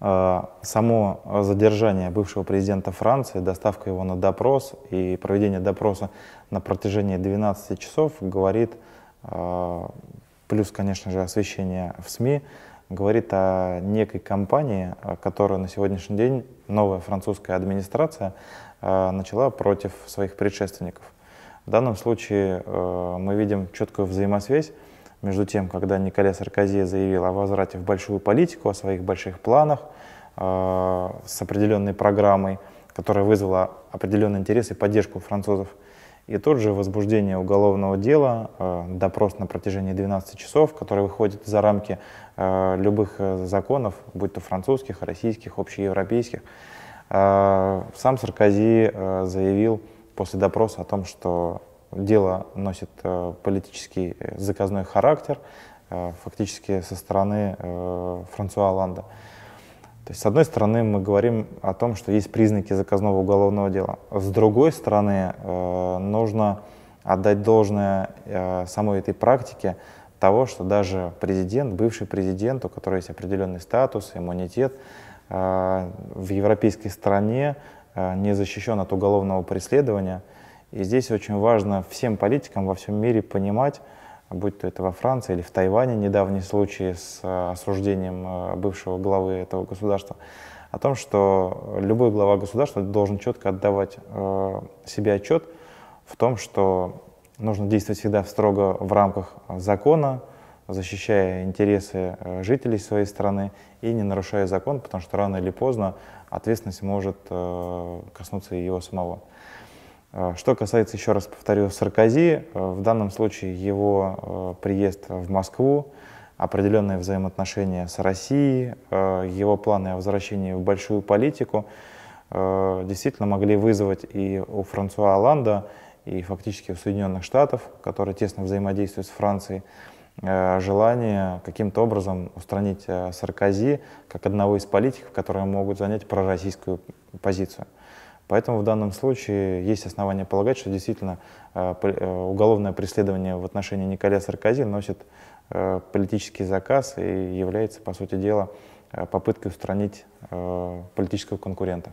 А, само задержание бывшего президента Франции, доставка его на допрос и проведение допроса на протяжении 12 часов говорит, а, плюс, конечно же, освещение в СМИ, говорит о некой кампании, а, которую на сегодняшний день новая французская администрация начала против своих предшественников. В данном случае мы видим четкую взаимосвязь между тем, когда Николя Саркози заявил о возврате в большую политику, о своих больших планах э, с определенной программой, которая вызвала определенный интерес и поддержку французов, и тут же возбуждение уголовного дела, э, допрос на протяжении 12 часов, который выходит за рамки э, любых э, законов, будь то французских, российских, общеевропейских. Э, сам Саркози э, заявил после допроса о том, что дело носит э, политический э, заказной характер, э, фактически со стороны Франсуа Оланда. То есть, с одной стороны, мы говорим о том, что есть признаки заказного уголовного дела. С другой стороны, нужно отдать должное самой этой практике того, что даже президент, бывший президент, у которого есть определенный статус, иммунитет, в европейской стране не защищен от уголовного преследования – и здесь очень важно всем политикам во всем мире понимать, будь то это во Франции или в Тайване недавний случай с э, осуждением э, бывшего главы этого государства, о том, что любой глава государства должен четко отдавать э, себе отчет в том, что нужно действовать всегда строго в рамках закона, защищая интересы жителей своей страны и не нарушая закон, потому что рано или поздно ответственность может коснуться его самого. А, что касается, еще раз повторю, Саркози, э, в данном случае его э, приезд в Москву, определенные взаимоотношения с Россией, э, его планы о возвращении в большую политику действительно могли вызвать и у Франсуа Оланда, и фактически у Соединенных Штатов, которые тесно взаимодействуют с Францией, желание каким-то образом устранить Саркози как одного из политиков, которые могут занять пророссийскую позицию. Поэтому в данном случае есть основания полагать, что действительно э, э, уголовное преследование в отношении Николя Саркози носит э, политический заказ и является, по сути дела, попыткой устранить политического конкурента.